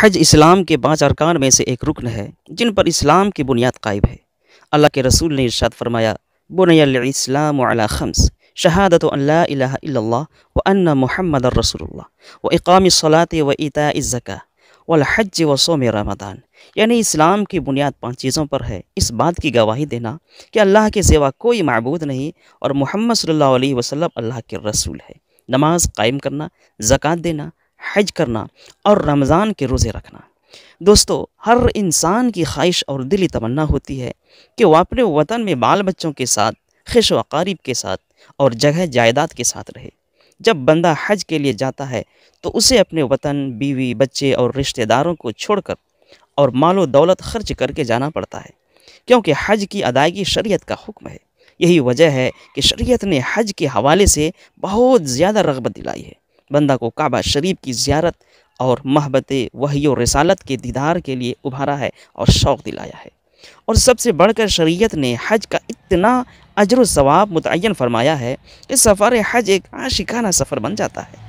हज इस्लाम के पाँच अरकान में से एक रुकन है जिन पर इस्लाम की बुनियाद कायब है अल्लाह के रसूल ने इर्शाद फरमाया बुनियालाम खम्स शहादत अल्ला व महमद रसूल व इकाम सलात व इता इज़क़ा वल हज व सोम रमदान यानी इस्लाम की बुनियाद पांच चीज़ों पर है इस बात की गवाही देना कि अल्लाह के सिवा कोई मबूद नहीं और मोहम्मद सल्ला अलैहि अल्लाह के रसूल है नमाज कायम करना ज़क़़त देना हज करना और रमज़ान के रोज़े रखना दोस्तों हर इंसान की ख्वाहिश और दिली तमन्ना होती है कि वह अपने वतन में बाल बच्चों के साथ खिश वकारीब के साथ और जगह जायदाद के साथ रहे जब बंदा हज के लिए जाता है तो उसे अपने वतन बीवी बच्चे और रिश्तेदारों को छोड़कर और मालो दौलत खर्च करके जाना पड़ता है क्योंकि हज की अदायगी शरीयत का हुक्म है यही वजह है कि शरीयत ने हज के हवाले से बहुत ज़्यादा रगबत दिलाई है बंदा को काबा शरीफ की ज्यारत और महबत वही रसालत के दीदार के लिए उभारा है और शौक़ दिलाया है और सबसे बढ़कर शरीयत ने हज का इतना अजर सवाब मुतन फरमाया है कि सफ़र हज एक आशिकाना सफ़र बन जाता है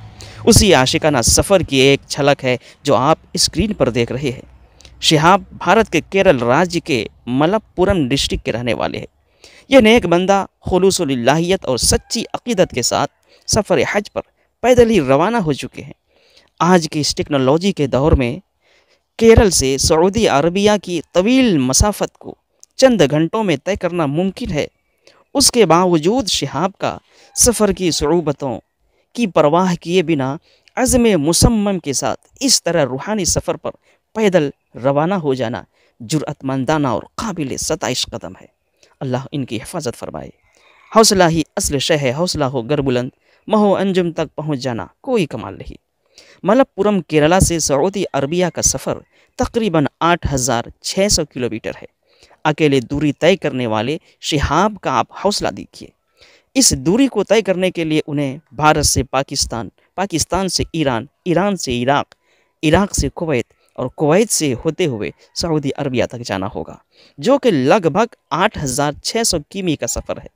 उसी आशिकाना सफ़र की एक छलक है जो आप स्क्रीन पर देख रहे हैं शिहाब भारत के केरल राज्य के मलप्पुरम डिस्ट्रिक्ट के रहने वाले हैं यह नेक बंदा खलूसलाहियत और सच्ची अकीदत के साथ सफ़र हज पर पैदल ही रवाना हो चुके हैं आज के इस टेक्नोलॉजी के दौर में केरल से सऊदी अरबिया की तवील मसाफत को चंद घंटों में तय करना मुमकिन है उसके बावजूद शहाब का सफ़र की सरूबतों की परवाह किए बिना अज़म मुसम के साथ इस तरह रूहानी सफ़र पर पैदल रवाना हो जाना जुरतमंदाना और काबिल सतश कदम है अल्लाह इनकी हिफाजत फरमाए हौसला ही असल शह है हौसला हो गर बुलंद महो अंजुम तक पहुंच जाना कोई कमाल नहीं मलप्पुरम केरला से सऊदी अरबिया का सफ़र तकरीबन 8,600 किलोमीटर है अकेले दूरी तय करने वाले शिहाब का आप हौसला देखिए इस दूरी को तय करने के लिए उन्हें भारत से पाकिस्तान पाकिस्तान से ईरान ईरान से इराक इराक से कुवैत और कुवैत से होते हुए सऊदी अरबिया तक जाना होगा जो कि लगभग 8,600 किमी का सफ़र है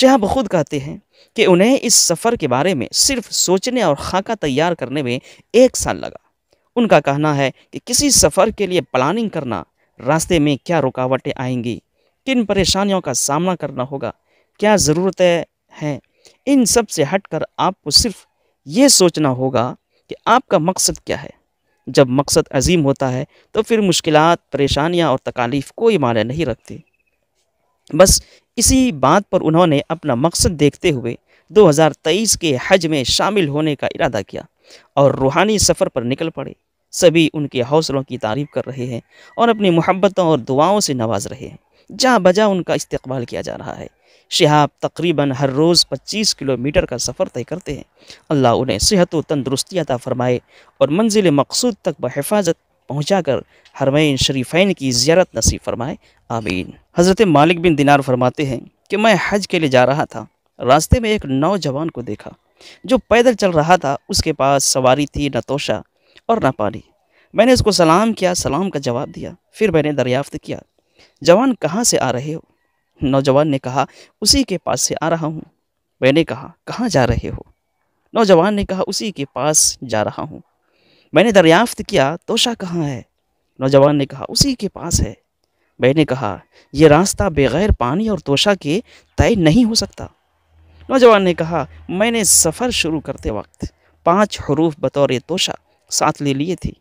शहाब खुद कहते हैं कि उन्हें इस सफ़र के बारे में सिर्फ सोचने और खाका तैयार करने में एक साल लगा उनका कहना है कि किसी सफ़र के लिए प्लानिंग करना रास्ते में क्या रुकावटें आएंगी किन परेशानियों का सामना करना होगा क्या ज़रूरतें हैं इन सब से हटकर आपको सिर्फ ये सोचना होगा कि आपका मकसद क्या है जब मकसद अजीम होता है तो फिर मुश्किलात परेशानियाँ और तकालीफ़ कोई माने नहीं रखती बस इसी बात पर उन्होंने अपना मकसद देखते हुए 2023 के हज में शामिल होने का इरादा किया और रूहानी सफ़र पर निकल पड़े सभी उनके हौसलों की तारीफ कर रहे हैं और अपनी मोहब्बतों और दुआओं से नवाज रहे हैं जहाँ बजा उनका इस्तकबाल किया जा रहा है शहाब तकरीबन हर रोज़ 25 किलोमीटर का सफ़र तय करते हैं अल्लाह उन्हें सेहत व तंदरुस्ती अदा फ़रमाए और मंजिल मकसूद तक बहफाजत कर हरमैन शरीफैन की ज्यारत नसीब फरमाए आमीन हज़रत मालिक बिन दिनार फरमाते हैं कि मैं हज के लिए जा रहा था रास्ते में एक नौजवान को देखा जो पैदल चल रहा था उसके पास सवारी थी न तोशा और न पानी मैंने उसको सलाम किया सलाम का जवाब दिया फिर मैंने दरियाफ्त किया जवान कहाँ से आ रहे हो नौजवान ने कहा उसी के पास से आ रहा हूँ मैंने कहा कहाँ जा रहे हो नौजवान ने कहा उसी के पास जा रहा हूँ मैंने दरियाफ्त किया तोशा कहाँ है नौजवान ने कहा उसी के पास है मैंने कहा यह रास्ता बगैर पानी और तोशा के तय नहीं हो सकता नौजवान ने कहा मैंने सफ़र शुरू करते वक्त पाँच हरूफ बतौर तोशा साथ ले लिए थे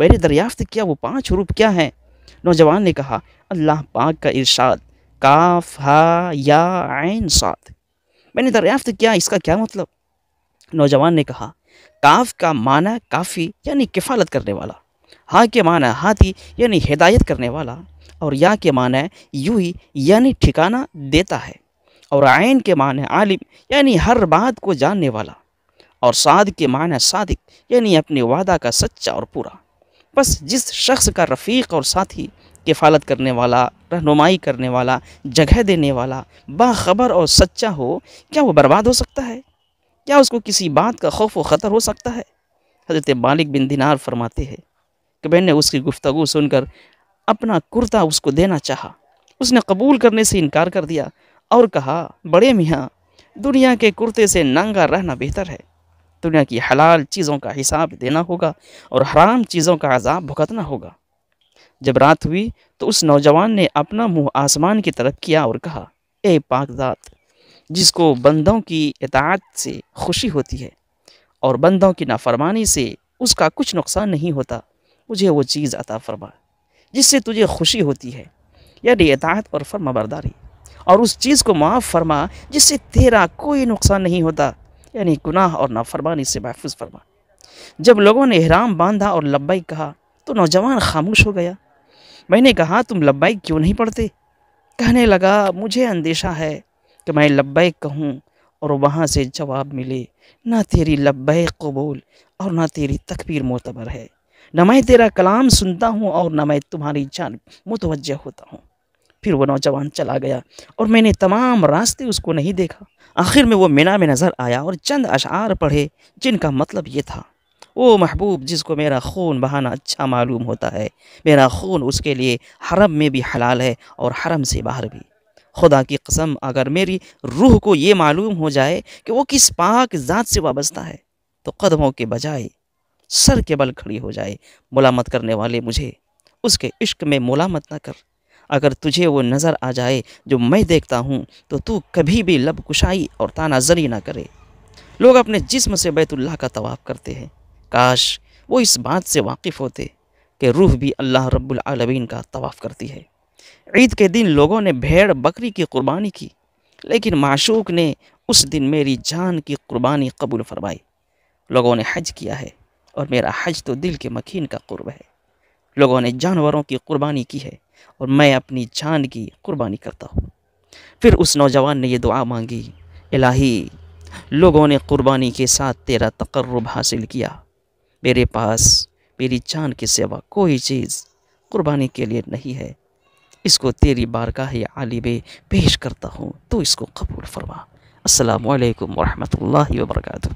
मैंने दरियाफ्त किया वो पाँच हरूफ क्या हैं नौजवान ने कहा अल्लाह पाक का इरशाद काफ हा या आन साथ मैंने दरियाफ्त किया इसका क्या मतलब नौजवान ने कहा काफ का माना काफ़ी यानी किफ़ालत करने वाला हाँ के माना हाथी यानी हिदायत करने वाला और या के माना ही यानी ठिकाना देता है और आयन के माना आलिम यानी हर बात को जानने वाला और साद के मान सादिक यानी अपने वादा का सच्चा और पूरा बस जिस शख्स का रफ़ीक और साथी किफ़ालत करने वाला रहनुमाई करने वाला जगह देने वाला बाखबर और सच्चा हो क्या वो बर्बाद हो सकता है क्या उसको किसी बात का खौफ व ख़तर हो सकता है हज़रत मालिक बिन दिनार फरमाते हैं कि मैंने उसकी गुफ्तगु सुनकर अपना कुर्ता उसको देना चाहा उसने कबूल करने से इनकार कर दिया और कहा बड़े मियाँ दुनिया के कुर्ते से नंगा रहना बेहतर है दुनिया की हलाल चीज़ों का हिसाब देना होगा और हराम चीज़ों का अजाब भुगतना होगा जब रात हुई तो उस नौजवान ने अपना मुंह आसमान की तरफ किया और कहा ए पाकदात जिसको बंदों की इतात से खुशी होती है और बंदों की नाफरमानी से उसका कुछ नुकसान नहीं होता मुझे वो चीज़ अता फरमा जिससे तुझे खुशी होती है यानी इतात और फर्माबरदारी और उस चीज़ को माफ़ फरमा जिससे तेरा कोई नुकसान नहीं होता यानी गुनाह और नाफरमानी से महफूज फरमा जब लोगों ने हराम बांधा और लब्बाई कहा तो नौजवान खामोश हो गया मैंने कहा तुम लब्बाई क्यों नहीं पढ़ते कहने लगा मुझे अंदेशा है कि मैं लब्बे कहूँ और वहाँ से जवाब मिले ना तेरी लब्बे कबूल और ना तेरी तकबीर मोतबर है न मैं तेरा कलाम सुनता हूँ और न मैं तुम्हारी जान मुतवजह होता हूँ फिर वो नौजवान चला गया और मैंने तमाम रास्ते उसको नहीं देखा आखिर में वो मिना में नज़र आया और चंद अशार पढ़े जिनका मतलब ये था ओ महबूब जिसको मेरा खून बहाना अच्छा मालूम होता है मेरा खून उसके लिए हरम में भी हलाल है और हरम से बाहर भी खुदा की कसम अगर मेरी रूह को ये मालूम हो जाए कि वो किस पाक ज़ात से वाबस्ता है तो कदमों के बजाय सर के बल खड़ी हो जाए मुलामत करने वाले मुझे उसके इश्क में मुलामत ना कर अगर तुझे वो नज़र आ जाए जो मैं देखता हूँ तो तू कभी भी लब कुशाई और तानाजरी ना करे लोग अपने जिस्म से बैतुल्लाह का तवाफ़ करते हैं काश वो इस बात से वाकिफ़ होते कि रूह भी अल्लाह रब्बुल रबालमीन का तवाफ़ करती है ईद के दिन लोगों ने भेड़ बकरी की कुर्बानी की लेकिन माशूक ने उस दिन मेरी जान की कुर्बानी कबूल फरमाई लोगों ने हज किया है और मेरा हज तो दिल के मकीन का कुर्ब है लोगों ने जानवरों की कुर्बानी की है और मैं अपनी जान की कुर्बानी करता हूँ फिर उस नौजवान ने यह दुआ मांगी इलाही लोगों ने कुर्बानी के साथ तेरा तकर्रब हासिल किया मेरे पास मेरी जान के सिवा कोई चीज़ कुर्बानी के लिए नहीं है इसको तेरी का आली आलिब पेश करता हूँ तो इसको कबूल फरमा असलकम वरहमल वर्का